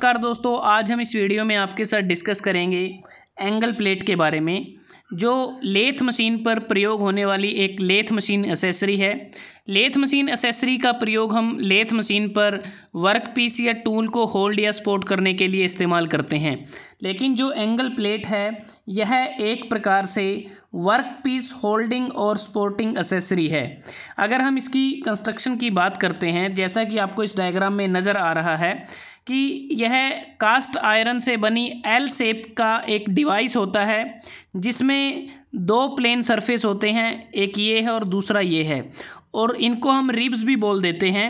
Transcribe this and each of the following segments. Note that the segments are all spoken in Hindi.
नमस्कार दोस्तों आज हम इस वीडियो में आपके साथ डिस्कस करेंगे एंगल प्लेट के बारे में जो लेथ मशीन पर प्रयोग होने वाली एक लेथ मशीन एसेसरी है लेथ मशीन एसेसरी का प्रयोग हम लेथ मशीन पर वर्क पीस या टूल को होल्ड या सपोर्ट करने के लिए इस्तेमाल करते हैं लेकिन जो एंगल प्लेट है यह एक प्रकार से वर्क पीस होल्डिंग और सपोर्टिंग एसेसरी है अगर हम इसकी कंस्ट्रक्शन की बात करते हैं जैसा कि आपको इस डायग्राम में नज़र आ रहा है कि यह कास्ट आयरन से बनी एल सेप का एक डिवाइस होता है जिसमें दो प्लेन सरफेस होते हैं एक ये है और दूसरा ये है और इनको हम रिब्स भी बोल देते हैं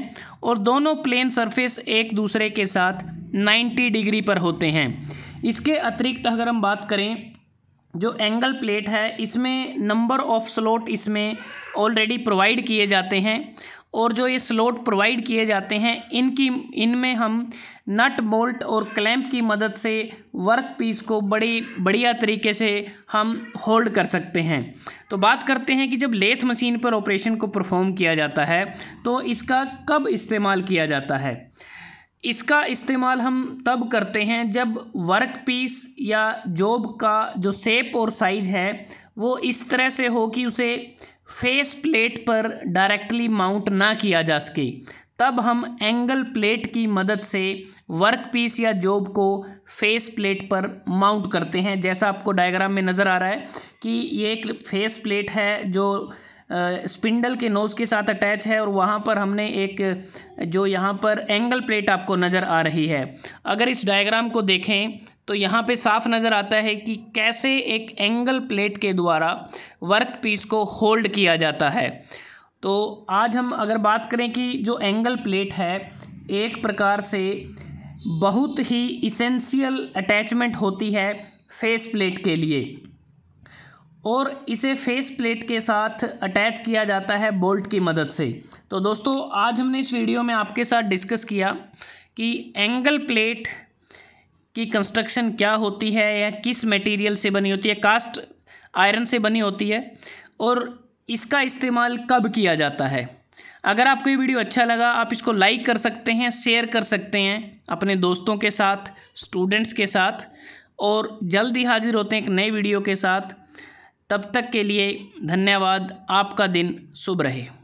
और दोनों प्लेन सरफेस एक दूसरे के साथ 90 डिग्री पर होते हैं इसके अतिरिक्त अगर हम बात करें जो एंगल प्लेट है इसमें नंबर ऑफ स्लोट इसमें ऑलरेडी प्रोवाइड किए जाते हैं और जो ये स्लॉट प्रोवाइड किए जाते हैं इनकी इनमें हम नट बोल्ट और क्लैंप की मदद से वर्क पीस को बड़ी बढ़िया तरीके से हम होल्ड कर सकते हैं तो बात करते हैं कि जब लेथ मशीन पर ऑपरेशन को परफॉर्म किया जाता है तो इसका कब इस्तेमाल किया जाता है इसका इस्तेमाल हम तब करते हैं जब वर्क पीस या जॉब का जो सेप और साइज़ है वो इस तरह से हो कि उसे फेस प्लेट पर डायरेक्टली माउंट ना किया जा सके तब हम एंगल प्लेट की मदद से वर्क पीस या जॉब को फेस प्लेट पर माउंट करते हैं जैसा आपको डायग्राम में नज़र आ रहा है कि ये एक फेस प्लेट है जो स्पिंडल के नोज़ के साथ अटैच है और वहाँ पर हमने एक जो यहाँ पर एंगल प्लेट आपको नज़र आ रही है अगर इस डायग्राम को देखें तो यहाँ पे साफ नज़र आता है कि कैसे एक एंगल प्लेट के द्वारा वर्क पीस को होल्ड किया जाता है तो आज हम अगर बात करें कि जो एंगल प्लेट है एक प्रकार से बहुत ही इसेंशियल अटैचमेंट होती है फेस प्लेट के लिए और इसे फेस प्लेट के साथ अटैच किया जाता है बोल्ट की मदद से तो दोस्तों आज हमने इस वीडियो में आपके साथ डिस्कस किया कि एंगल प्लेट की कंस्ट्रक्शन क्या होती है या किस मटेरियल से बनी होती है कास्ट आयरन से बनी होती है और इसका इस्तेमाल कब किया जाता है अगर आपको ये वीडियो अच्छा लगा आप इसको लाइक कर सकते हैं शेयर कर सकते हैं अपने दोस्तों के साथ स्टूडेंट्स के साथ और जल्द ही हाजिर होते हैं एक नए वीडियो के साथ तब तक के लिए धन्यवाद आपका दिन शुभ रहे